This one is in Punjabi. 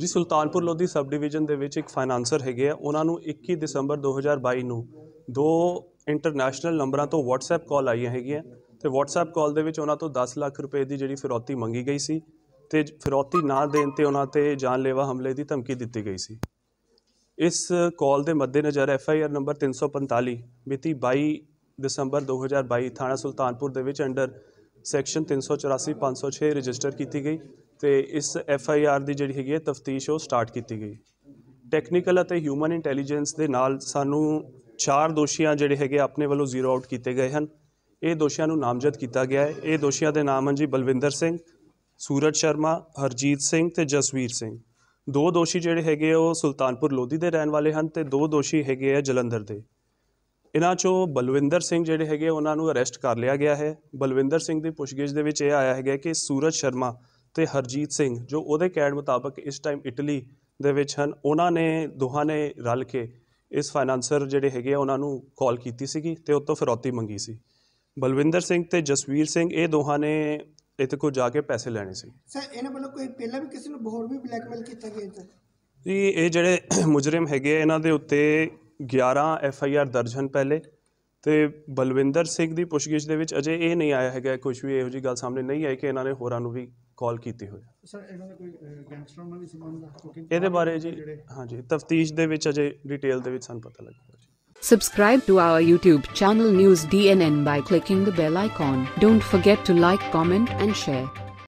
ਜੀ ਸੁਲਤਾਨਪੁਰ ਲੋਧੀ ਸਬ ਡਿਵੀਜ਼ਨ ਦੇ ਵਿੱਚ ਇੱਕ ਫਾਈਨਾਂਸਰ ਹੈਗੇ ਆ ਉਹਨਾਂ ਨੂੰ 21 ਦਸੰਬਰ 2022 ਨੂੰ ਦੋ ਇੰਟਰਨੈਸ਼ਨਲ ਨੰਬਰਾਂ ਤੋਂ WhatsApp ਕਾਲ ਆਈਆਂ ਹੈਗੀਆਂ ਤੇ WhatsApp ਕਾਲ ਦੇ ਵਿੱਚ ਉਹਨਾਂ ਤੋਂ 10 ਲੱਖ ਰੁਪਏ ਦੀ ਜਿਹੜੀ ਫਿਰੌਤੀ ਮੰਗੀ ਗਈ ਸੀ ਤੇ ਫਿਰੌਤੀ ਨਾ ਦੇਣ ਤੇ ਉਹਨਾਂ ਤੇ ਜਾਨਲੇਵਾ ਹਮਲੇ ਦੀ ਧਮਕੀ ਦਿੱਤੀ ਗਈ ਸੀ ਇਸ ਕਾਲ ਦੇ ਮੱਦੇਨਜ਼ਰ FIR ਨੰਬਰ 345 ਮਿਤੀ 22 ਦਸੰਬਰ 2022 ਥਾਣਾ ਸੁਲਤਾਨਪੁਰ ਦੇ ਵਿੱਚ ਅੰਡਰ ਸੈਕਸ਼ਨ 384 506 ਰਜਿਸਟਰ ਕੀਤੀ ਗਈ ਤੇ ਇਸ ਐਫ ਆਈ ਆਰ ਦੀ ਜਿਹੜੀ ਹੈਗੀ ਹੈ ਤਫਤੀਸ਼ ਉਹ ਸਟਾਰਟ ਕੀਤੀ ਗਈ ਟੈਕਨੀਕਲ ਅਤੇ ਹਿਊਮਨ ਇੰਟੈਲੀਜੈਂਸ ਦੇ ਨਾਲ ਸਾਨੂੰ ਚਾਰ ਦੋਸ਼ੀਆਂ ਜਿਹੜੇ ਹੈਗੇ ਆਪਣੇ ਵੱਲੋਂ ਜ਼ੀਰੋ ਆਊਟ ਕੀਤੇ ਗਏ ਹਨ ਇਹ ਦੋਸ਼ੀਆਂ ਨੂੰ ਨਾਮਜ਼ਦ ਕੀਤਾ ਗਿਆ ਹੈ ਇਹ ਦੋਸ਼ੀਆਂ ਦੇ ਨਾਮ ਹਨ ਜੀ ਬਲਵਿੰਦਰ ਸਿੰਘ ਸੂਰਜ ਸ਼ਰਮਾ ਹਰਜੀਤ ਸਿੰਘ ਤੇ ਜਸਵੀਰ ਸਿੰਘ ਦੋ ਦੋਸ਼ੀ ਜਿਹੜੇ ਹੈਗੇ ਉਹ ਸੁਲਤਾਨਪੁਰ ਲੋਧੀ ਦੇ ਰਹਿਣ ਵਾਲੇ ਹਨ ਤੇ ਦੋ ਦੋਸ਼ੀ ਹੈਗੇ ਆ ਜਲੰਧਰ ਦੇ ਇਹਨਾਂ ਚੋਂ ਬਲਵਿੰਦਰ ਸਿੰਘ ਜਿਹੜੇ ਹੈਗੇ ਉਹਨਾਂ ਨੂੰ ਅਰੈਸਟ ਕਰ ਲਿਆ ਗਿਆ ਹੈ ਬਲਵਿੰਦਰ ਸਿੰਘ ਦੀ ਪੁੱਛਗਿੱਛ ਦੇ ਵਿੱਚ ਇਹ ਆਇਆ ਹੈਗਾ ਕਿ ਸੂਰਜ ਸ਼ਰਮਾ ਤੇ ਹਰਜੀਤ ਸਿੰਘ ਜੋ ਉਹਦੇ ਕਹਿਣ ਮੁਤਾਬਕ ਇਸ ਟਾਈਮ ਇਟਲੀ ਦੇ ਵਿੱਚ ਹਨ ਉਹਨਾਂ ਨੇ ਦੋਹਾਂ ਨੇ ਰਲ ਕੇ ਇਸ ਫਾਈਨਾਂਸਰ ਜਿਹੜੇ ਹੈਗੇ ਆ ਉਹਨਾਂ ਨੂੰ ਕਾਲ ਕੀਤੀ ਸੀਗੀ ਤੇ ਉਹ ਤੋਂ ਫਿਰੌਤੀ ਮੰਗੀ ਸੀ ਬਲਵਿੰਦਰ ਸਿੰਘ ਤੇ ਜਸਵੀਰ ਸਿੰਘ ਇਹ ਦੋਹਾਂ ਨੇ ਇੱਥੇ ਕੋ ਜਾ ਕੇ ਪੈਸੇ ਲੈਣੇ ਸੀ ਸਰ ਇਹਨਾਂ ਵੱਲੋਂ ਕੋਈ ਪਹਿਲਾਂ ਵੀ ਕਿਸੇ ਨੂੰ ਹੋਰ ਵੀ ਬਲੈਕਮੇਲ ਕੀਤਾ ਗਿਆ ਸੀ ਜੀ ਇਹ ਜਿਹੜੇ ਮੁਜਰਮ ਹੈਗੇ ਇਹਨਾਂ ਦੇ ਉੱਤੇ 11 ਐਫ ਆਈ ਆਰ ਦਰਜਨ ਪਹਿਲੇ ਤੇ ਬਲਵਿੰਦਰ ਸਿੰਘ ਦੀ ਪੁੱਛਗਿੱਛ ਦੇ ਵਿੱਚ ਅਜੇ ਇਹ ਨਹੀਂ ਆਇਆ ਹੈਗਾ ਕੁਝ ਵੀ ਇਹੋ ਜੀ ਗੱਲ ਸਾਹਮਣੇ ਨਹੀਂ ਆਈ ਕਿ ਇਹਨਾਂ ਨੇ ਹੋਰਾਂ ਨੂੰ ਵੀ ਕਾਲ ਕੀਤੀ ਹੋਈ ਸਰ ਇਹਨਾਂ ਦਾ ਕੋਈ ਗੈਂਗਸਟਰਾਂ ਨਾਲ ਵੀ ਸੰਬੰਧ ਇਹਦੇ ਬਾਰੇ ਜੀ ਹਾਂਜੀ ਤਫਤੀਸ਼ ਦੇ ਵਿੱਚ ਅਜੇ ਡਿਟੇਲ ਦੇ ਵਿੱਚ ਸਾਨੂੰ ਪਤਾ ਜੀ Subscribe to our YouTube channel News DNN by clicking the bell icon. Don't forget to like, comment and share.